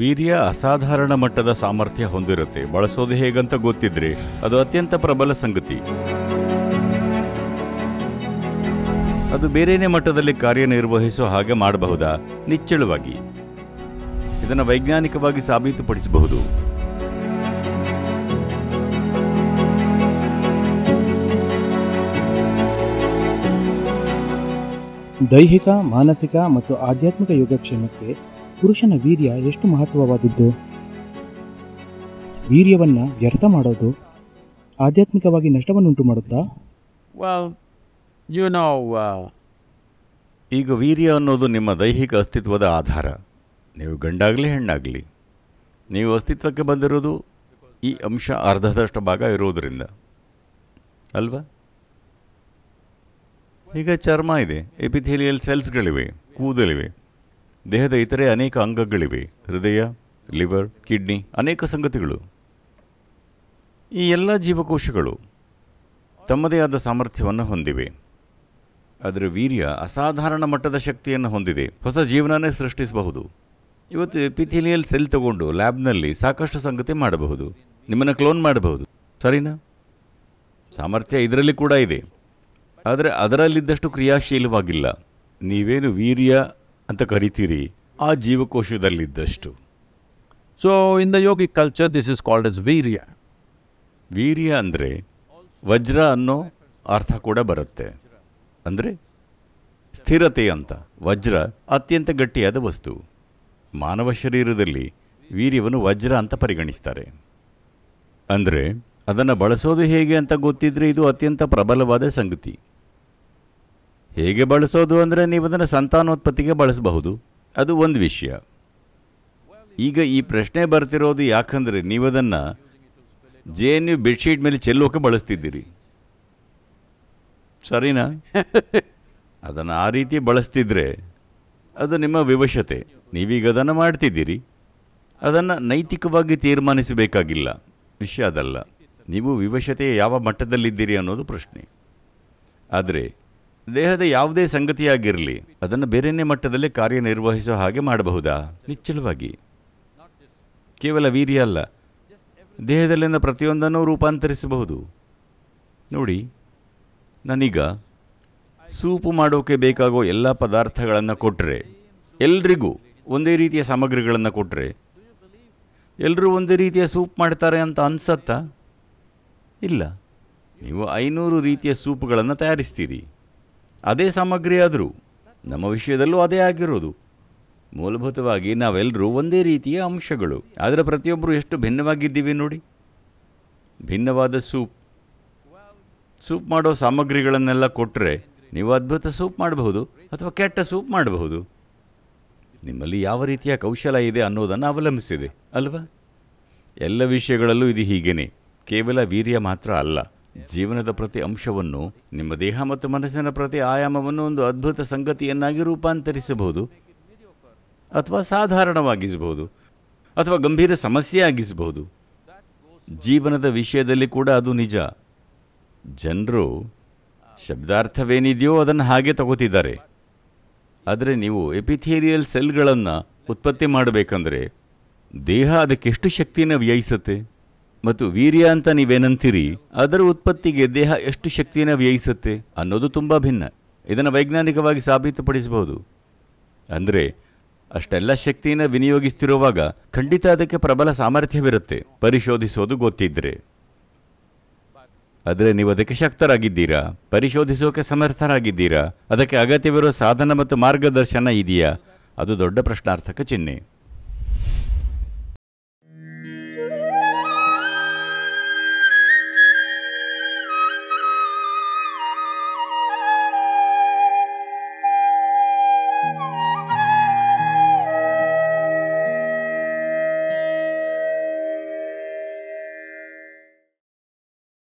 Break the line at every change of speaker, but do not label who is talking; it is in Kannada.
ವೀರ್ಯ ಅಸಾಧಾರಣ ಮಟ್ಟದ ಸಾಮರ್ಥ್ಯ ಹೊಂದಿರುತ್ತೆ ಬಳಸೋದು ಹೇಗಂತ ಗೊತ್ತಿದ್ರೆ ಅದು ಅತ್ಯಂತ ಪ್ರಬಲ ಸಂಗತಿ ಅದು ಬೇರೆಯೇ ಮಟ್ಟದಲ್ಲಿ ಕಾರ್ಯನಿರ್ವಹಿಸುವ ಹಾಗೆ ಮಾಡಬಹುದಾ ನಿಚ್ಚಳವಾಗಿ ಇದನ್ನು ವೈಜ್ಞಾನಿಕವಾಗಿ ಸಾಬೀತುಪಡಿಸಬಹುದು ದೈಹಿಕ ಮಾನಸಿಕ ಮತ್ತು ಆಧ್ಯಾತ್ಮಿಕ ಯೋಗಕ್ಷೇಮಕ್ಕೆ ಪುರುಷನ ವೀರ್ಯ ಎಷ್ಟು ಮಹತ್ವವಾದದ್ದು ವೀರ್ಯವನ್ನು ವ್ಯರ್ಥ ಮಾಡೋದು ಆಧ್ಯಾತ್ಮಿಕವಾಗಿ ನಷ್ಟವನ್ನುಂಟು ಮಾಡುತ್ತಾ ಯು ನೋ uh, ಈಗ ವೀರ್ಯ ಅನ್ನೋದು ನಿಮ್ಮ ದೈಹಿಕ ಅಸ್ತಿತ್ವದ ಆಧಾರ ನೀವು ಗಂಡಾಗಲಿ ಹೆಣ್ಣಾಗಲಿ ನೀವು ಅಸ್ತಿತ್ವಕ್ಕೆ ಬಂದಿರೋದು ಈ ಅಂಶ ಅರ್ಧದಷ್ಟು ಭಾಗ ಇರೋದರಿಂದ ಅಲ್ವಾ ಈಗ ಚರ್ಮ ಇದೆ ಎಪಿಥೇಲಿಯಲ್ ಸೆಲ್ಸ್ಗಳಿವೆ ಕೂದಲಿವೆ ದೇಹದ ಇತರೆ ಅನೇಕ ಅಂಗಗಳಿವೆ ಹೃದಯ ಲಿವರ್ ಕಿಡ್ನಿ ಅನೇಕ ಸಂಗತಿಗಳು ಈ ಎಲ್ಲ ಜೀವಕೋಶಗಳು ತಮ್ಮದೇ ಆದ ಸಾಮರ್ಥ್ಯವನ್ನು ಹೊಂದಿವೆ ಅದರ ವೀರ್ಯ ಅಸಾಧಾರಣ ಮಟ್ಟದ ಶಕ್ತಿಯನ್ನು ಹೊಂದಿದೆ ಹೊಸ ಜೀವನನೇ ಸೃಷ್ಟಿಸಬಹುದು ಇವತ್ತು ಪಿಥಿಲಿಯಲ್ ಸೆಲ್ ತಗೊಂಡು ಲ್ಯಾಬ್ನಲ್ಲಿ ಸಾಕಷ್ಟು ಸಂಗತಿ ಮಾಡಬಹುದು ನಿಮ್ಮನ್ನು ಕ್ಲೋನ್ ಮಾಡಬಹುದು ಸರಿನಾ ಸಾಮರ್ಥ್ಯ ಇದರಲ್ಲಿ ಕೂಡ ಇದೆ ಆದರೆ ಅದರಲ್ಲಿದ್ದಷ್ಟು ಕ್ರಿಯಾಶೀಲವಾಗಿಲ್ಲ ನೀವೇನು ವೀರ್ಯ ಅಂತ ಕರಿತೀರಿ ಆ ಜೀವಕೋಶದಲ್ಲಿದ್ದಷ್ಟು so in the yogic culture this is called as ವೀರ್ಯ ವೀರ್ಯ ಅಂದರೆ ವಜ್ರ ಅನ್ನೋ ಅರ್ಥ ಕೂಡ ಬರುತ್ತೆ ಅಂದರೆ ಸ್ಥಿರತೆ ಅಂತ ವಜ್ರ ಅತ್ಯಂತ ಗಟ್ಟಿಯಾದ ವಸ್ತು ಮಾನವ ಶರೀರದಲ್ಲಿ ವೀರ್ಯವನ್ನು ವಜ್ರ ಅಂತ ಪರಿಗಣಿಸ್ತಾರೆ ಅಂದರೆ ಅದನ್ನು ಬಳಸೋದು ಹೇಗೆ ಅಂತ ಗೊತ್ತಿದ್ದರೆ ಇದು ಅತ್ಯಂತ ಪ್ರಬಲವಾದ ಸಂಗತಿ ಹೇಗೆ ಬಳಸೋದು ಅಂದರೆ ನೀವು ಅದನ್ನು ಸಂತಾನೋತ್ಪತ್ತಿಗೆ ಬಳಸಬಹುದು ಅದು ಒಂದು ವಿಷಯ ಈಗ ಈ ಪ್ರಶ್ನೆ ಬರ್ತಿರೋದು ಯಾಕಂದರೆ ನೀವು ಅದನ್ನು ಜೆ ಎನ್ ಯು ಬೆಡ್ಶೀಟ್ ಮೇಲೆ ಚೆಲ್ಲೋಕೆ ಬಳಸ್ತಿದ್ದೀರಿ ಸರಿನಾ ಅದನ್ನು ಆ ರೀತಿ ಬಳಸ್ತಿದ್ರೆ ಅದು ನಿಮ್ಮ ವಿವಶತೆ ನೀವೀಗ ಅದನ್ನು ಮಾಡ್ತಿದ್ದೀರಿ ಅದನ್ನು ನೈತಿಕವಾಗಿ ತೀರ್ಮಾನಿಸಬೇಕಾಗಿಲ್ಲ ವಿಷಯ ಅದಲ್ಲ ನೀವು ವಿವಶತೆ ಯಾವ ಮಟ್ಟದಲ್ಲಿದ್ದೀರಿ ಅನ್ನೋದು ಪ್ರಶ್ನೆ ಆದರೆ ದೇಹದ ಯಾವುದೇ ಸಂಗತಿಯಾಗಿರಲಿ ಅದನ್ನು ಬೇರೆಯೇ ಮಟ್ಟದಲ್ಲಿ ಕಾರ್ಯನಿರ್ವಹಿಸೋ ಹಾಗೆ ಮಾಡಬಹುದಾ ನಿಚ್ಚಳವಾಗಿ ಕೇವಲ ವೀರ್ಯ ಅಲ್ಲ ದೇಹದಲ್ಲಿನ ಪ್ರತಿಯೊಂದನ್ನು ರೂಪಾಂತರಿಸಬಹುದು ನೋಡಿ ನಾನೀಗ ಸೂಪು ಮಾಡೋಕೆ ಬೇಕಾಗೋ ಎಲ್ಲ ಪದಾರ್ಥಗಳನ್ನು ಕೊಟ್ಟರೆ ಎಲ್ರಿಗೂ ಒಂದೇ ರೀತಿಯ ಸಾಮಗ್ರಿಗಳನ್ನು ಕೊಟ್ಟರೆ ಎಲ್ಲರೂ ಒಂದೇ ರೀತಿಯ ಸೂಪ್ ಮಾಡ್ತಾರೆ ಅಂತ ಅನ್ಸತ್ತಾ ಇಲ್ಲ ನೀವು ಐನೂರು ರೀತಿಯ ಸೂಪ್ಗಳನ್ನು ತಯಾರಿಸ್ತೀರಿ ಅದೇ ಸಾಮಗ್ರಿ ಆದರೂ ನಮ್ಮ ವಿಷಯದಲ್ಲೂ ಅದೇ ಆಗಿರೋದು ಮೂಲಭೂತವಾಗಿ ನಾವೆಲ್ಲರೂ ಒಂದೇ ರೀತಿಯ ಅಂಶಗಳು ಆದರೆ ಪ್ರತಿಯೊಬ್ಬರು ಎಷ್ಟು ಭಿನ್ನವಾಗಿದ್ದೀವಿ ನೋಡಿ ಭಿನ್ನವಾದ ಸೂಪ್ ಸೂಪ್ ಮಾಡೋ ಸಾಮಗ್ರಿಗಳನ್ನೆಲ್ಲ ಕೊಟ್ಟರೆ ನೀವು ಅದ್ಭುತ ಸೂಪ್ ಮಾಡಬಹುದು ಅಥವಾ ಕೆಟ್ಟ ಸೂಪ್ ಮಾಡಬಹುದು ನಿಮ್ಮಲ್ಲಿ ಯಾವ ರೀತಿಯ ಕೌಶಲ ಇದೆ ಅನ್ನೋದನ್ನು ಅವಲಂಬಿಸಿದೆ ಅಲ್ವಾ ಎಲ್ಲ ವಿಷಯಗಳಲ್ಲೂ ಇದು ಹೀಗೇನೆ ಕೇವಲ ವೀರ್ಯ ಮಾತ್ರ ಅಲ್ಲ ಜೀವನದ ಪ್ರತಿ ಅಂಶವನ್ನು ನಿಮ್ಮ ದೇಹ ಮತ್ತು ಮನಸ್ಸಿನ ಪ್ರತಿ ಆಯಾಮವನ್ನು ಒಂದು ಅದ್ಭುತ ಸಂಗತಿಯನ್ನಾಗಿ ರೂಪಾಂತರಿಸಬಹುದು ಅಥವಾ ಸಾಧಾರಣವಾಗಿಸಬಹುದು ಅಥವಾ ಗಂಭೀರ ಸಮಸ್ಯೆಯಾಗಿಸಬಹುದು ಜೀವನದ ವಿಷಯದಲ್ಲಿ ಕೂಡ ಅದು ನಿಜ ಜನರು ಶಬ್ದಾರ್ಥವೇನಿದೆಯೋ ಅದನ್ನು ಹಾಗೆ ತಗೋತಿದ್ದಾರೆ ಆದರೆ ನೀವು ಎಪಿಥೀರಿಯಲ್ ಸೆಲ್ಗಳನ್ನು ಉತ್ಪತ್ತಿ ಮಾಡಬೇಕಂದ್ರೆ ದೇಹ ಅದಕ್ಕೆಷ್ಟು ಶಕ್ತಿಯನ್ನು ವ್ಯಯಿಸುತ್ತೆ ಮತ್ತು ವೀರ್ಯ ಅಂತ ನೀವೇನಂತೀರಿ ಅದರ ಉತ್ಪತ್ತಿಗೆ ದೇಹ ಎಷ್ಟು ಶಕ್ತಿಯನ್ನು ವ್ಯಯಿಸುತ್ತೆ ಅನ್ನೋದು ತುಂಬ ಭಿನ್ನ ಇದನ್ನು ವೈಜ್ಞಾನಿಕವಾಗಿ ಸಾಬೀತುಪಡಿಸಬಹುದು ಅಂದರೆ ಅಷ್ಟೆಲ್ಲ ಶಕ್ತಿಯನ್ನು ವಿನಿಯೋಗಿಸ್ತಿರುವಾಗ ಖಂಡಿತ ಅದಕ್ಕೆ ಪ್ರಬಲ ಸಾಮರ್ಥ್ಯವಿರುತ್ತೆ ಪರಿಶೋಧಿಸೋದು ಗೊತ್ತಿದ್ರೆ ಆದರೆ ನೀವು ಅದಕ್ಕೆ ಶಕ್ತರಾಗಿದ್ದೀರಾ ಪರಿಶೋಧಿಸೋಕೆ ಸಮರ್ಥರಾಗಿದ್ದೀರಾ ಅದಕ್ಕೆ ಅಗತ್ಯವಿರುವ ಸಾಧನ ಮತ್ತು ಮಾರ್ಗದರ್ಶನ ಇದೆಯಾ ಅದು ದೊಡ್ಡ ಪ್ರಶ್ನಾರ್ಥಕ ಚಿಹ್ನೆ